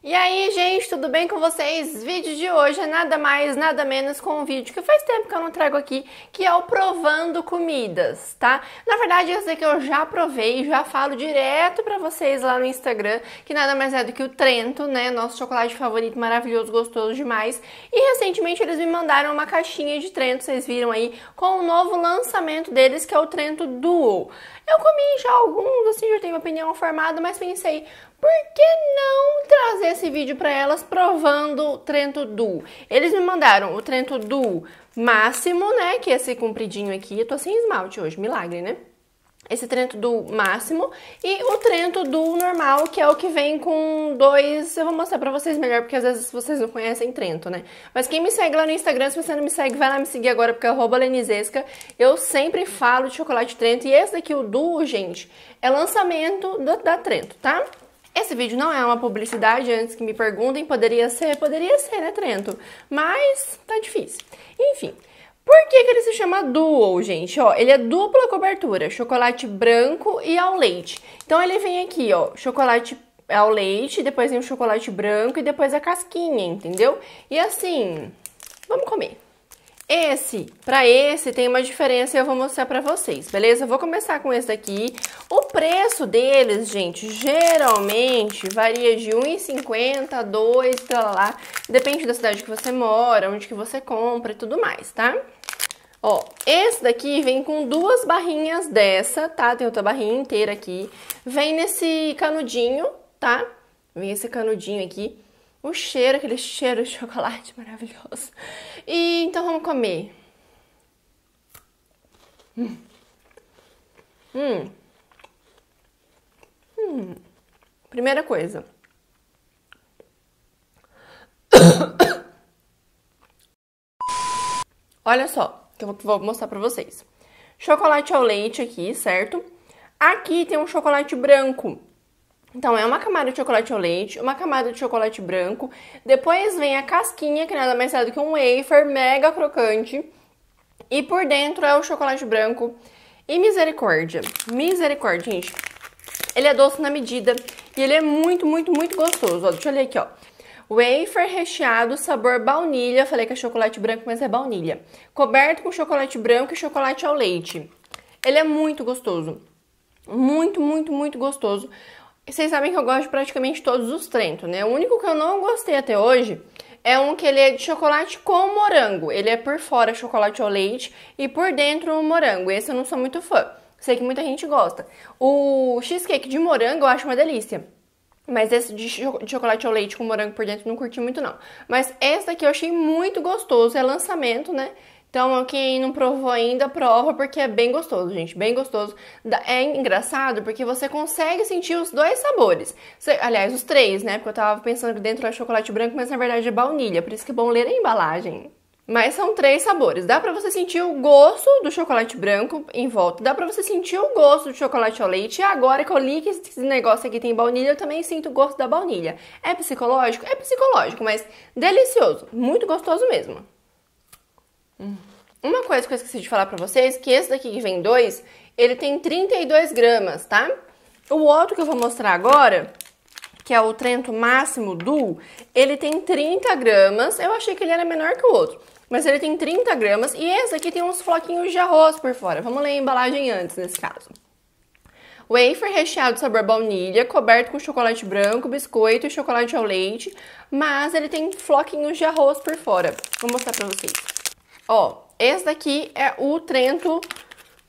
E aí, gente, tudo bem com vocês? Vídeo de hoje é nada mais, nada menos com um vídeo que faz tempo que eu não trago aqui, que é o provando comidas, tá? Na verdade, esse que eu já provei, já falo direto para vocês lá no Instagram, que nada mais é do que o Trento, né? Nosso chocolate favorito, maravilhoso, gostoso demais. E recentemente eles me mandaram uma caixinha de Trento, vocês viram aí, com o um novo lançamento deles, que é o Trento Duo. Eu comi já alguns, assim, já tenho opinião formada, mas pensei, por que não trazer esse vídeo para elas provando o Trento Duo? Eles me mandaram o Trento Duo máximo, né? Que é esse compridinho aqui. Eu tô sem esmalte hoje, milagre, né? Esse Trento do máximo e o Trento do normal, que é o que vem com dois. Eu vou mostrar pra vocês melhor, porque às vezes vocês não conhecem Trento, né? Mas quem me segue lá no Instagram, se você não me segue, vai lá me seguir agora, porque é arroba Lenizesca. Eu sempre falo de chocolate Trento e esse daqui, o Duo, gente, é lançamento da, da Trento, tá? Esse vídeo não é uma publicidade, antes que me perguntem, poderia ser, poderia ser, né, Trento? Mas tá difícil. Enfim, por que, que ele se chama Duo, gente? Ó, ele é dupla cobertura, chocolate branco e ao leite. Então ele vem aqui, ó, chocolate ao leite, depois vem o chocolate branco e depois a casquinha, entendeu? E assim, vamos comer. Esse, para esse tem uma diferença e eu vou mostrar para vocês, beleza? Eu vou começar com esse daqui. O preço deles, gente, geralmente varia de 1,50 a 2, tá lá, lá, depende da cidade que você mora, onde que você compra e tudo mais, tá? Ó, esse daqui vem com duas barrinhas dessa, tá? Tem outra barrinha inteira aqui. Vem nesse canudinho, tá? Vem esse canudinho aqui o cheiro, aquele cheiro de chocolate maravilhoso. E então vamos comer. Hum. Hum. hum. Primeira coisa. Olha só, que eu vou mostrar pra vocês. Chocolate ao leite aqui, certo? Aqui tem um chocolate branco. Então, é uma camada de chocolate ao leite, uma camada de chocolate branco, depois vem a casquinha, que nada mais é do que um wafer mega crocante, e por dentro é o chocolate branco. E misericórdia, misericórdia, gente. Ele é doce na medida e ele é muito, muito, muito gostoso. Ó, deixa eu ler aqui, ó. Wafer recheado, sabor baunilha. Falei que é chocolate branco, mas é baunilha. Coberto com chocolate branco e chocolate ao leite. Ele é muito gostoso. Muito, muito, muito gostoso. Vocês sabem que eu gosto de praticamente todos os Trento, né? O único que eu não gostei até hoje é um que ele é de chocolate com morango. Ele é por fora chocolate ao leite e por dentro morango. Esse eu não sou muito fã. Sei que muita gente gosta. O cheesecake de morango eu acho uma delícia. Mas esse de, chocolate ao leite com morango por dentro não curti muito não. Mas esse daqui eu achei muito gostoso, é lançamento, né? Então, quem não provou ainda, prova porque é bem gostoso, gente. Bem gostoso. É engraçado porque você consegue sentir os dois sabores. Você, aliás, os três, né? Porque eu tava pensando que dentro é chocolate branco, mas na verdade é baunilha. Por isso que é bom ler a embalagem. Mas são três sabores. Dá para você sentir o gosto do chocolate branco em volta. Dá para você sentir o gosto do chocolate ao leite. E agora que eu li que esse negócio aqui tem baunilha, eu também sinto o gosto da baunilha. É psicológico? É psicológico, mas delicioso. Muito gostoso mesmo. Uma coisa que eu esqueci de falar para vocês, que esse daqui que vem dois, ele tem 32 gramas, tá? O outro que eu vou mostrar agora, que é o Trento Máximo Duo, ele tem 30 gramas. Eu achei que ele era menor que o outro, mas ele tem 30 gramas. E esse aqui tem uns floquinhos de arroz por fora. Vamos ler a embalagem antes, nesse caso. Wafer recheado sabor baunilha, coberto com chocolate branco, biscoito e chocolate ao leite, mas ele tem floquinhos de arroz por fora. Vou mostrar pra vocês. Ó, esse daqui é o Trento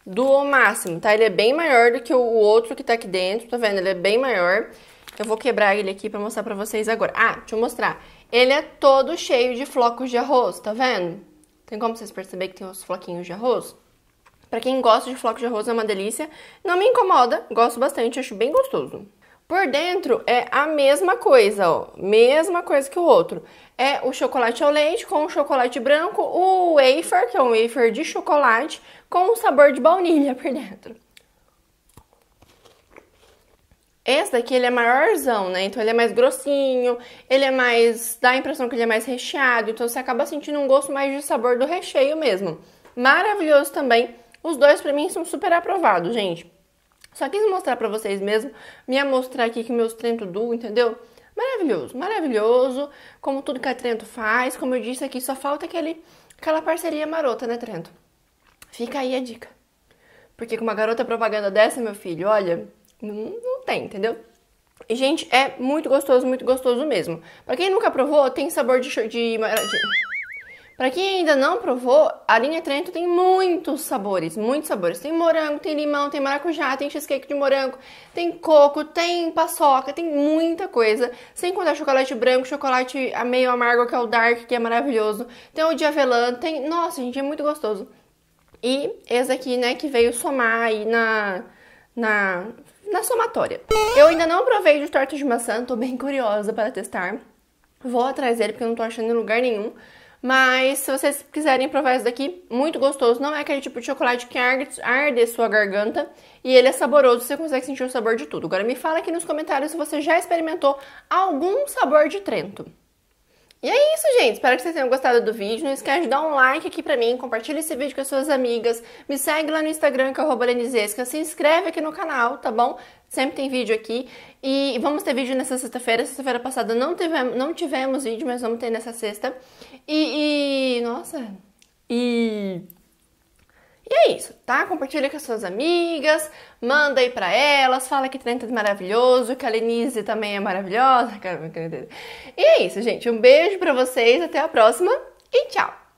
Duo Máximo, tá? Ele é bem maior do que o outro que tá aqui dentro, tá vendo? Ele é bem maior. Eu vou quebrar ele aqui pra mostrar pra vocês agora. Ah, deixa eu mostrar. Ele é todo cheio de flocos de arroz, tá vendo? Tem como vocês perceberem que tem os floquinhos de arroz? Pra quem gosta de flocos de arroz, é uma delícia. Não me incomoda, gosto bastante, acho bem gostoso. Por dentro é a mesma coisa, ó, mesma coisa que o outro. É o chocolate ao leite com o chocolate branco, o wafer, que é um wafer de chocolate, com o sabor de baunilha por dentro. Esse daqui ele é maiorzão, né? Então ele é mais grossinho, ele é mais. dá a impressão que ele é mais recheado, então você acaba sentindo um gosto mais de sabor do recheio mesmo. Maravilhoso também. Os dois para mim são super aprovados, gente. Só quis mostrar para vocês mesmo, me mostrar aqui que meus Trento tudo, entendeu? Maravilhoso, maravilhoso, como tudo que a Trento faz, como eu disse aqui, só falta aquele, aquela parceria marota, né, Trento? Fica aí a dica. Porque com uma garota propaganda dessa, meu filho, olha, não, não tem, entendeu? E, gente, é muito gostoso, muito gostoso mesmo. Pra quem nunca provou, tem sabor de... de, de... Para quem ainda não provou, a linha Trento tem muitos sabores, muitos sabores. Tem morango, tem limão, tem maracujá, tem cheesecake de morango, tem coco, tem paçoca, tem muita coisa. Sem contar chocolate branco, chocolate meio amargo, que é o dark, que é maravilhoso. Tem o de avelã, tem... Nossa, gente, é muito gostoso. E esse aqui, né, que veio somar aí na... na... Na somatória. Eu ainda não provei de torta de maçã, tô bem curiosa para testar. Vou atrás dele porque eu não tô achando em lugar nenhum. Mas se vocês quiserem provar isso daqui, muito gostoso. Não é aquele tipo de chocolate que arde, arde sua garganta e ele é saboroso, você consegue sentir o sabor de tudo. Agora me fala aqui nos comentários se você já experimentou algum sabor de Trento. E é isso, gente. Espero que vocês tenham gostado do vídeo. Não esquece de dar um like aqui pra mim, compartilha esse vídeo com as suas amigas, me segue lá no Instagram, que é arroba Lenizesca, se inscreve aqui no canal, tá bom? Sempre tem vídeo aqui. E vamos ter vídeo nessa sexta-feira. Sexta-feira passada não tivemos, não tivemos vídeo, mas vamos ter nessa sexta. E, e... nossa... E isso, tá? Compartilha com as suas amigas, manda aí pra elas, fala que Trento é maravilhoso, que a Lenise também é maravilhosa. É e é isso, gente. Um beijo pra vocês, até a próxima e tchau!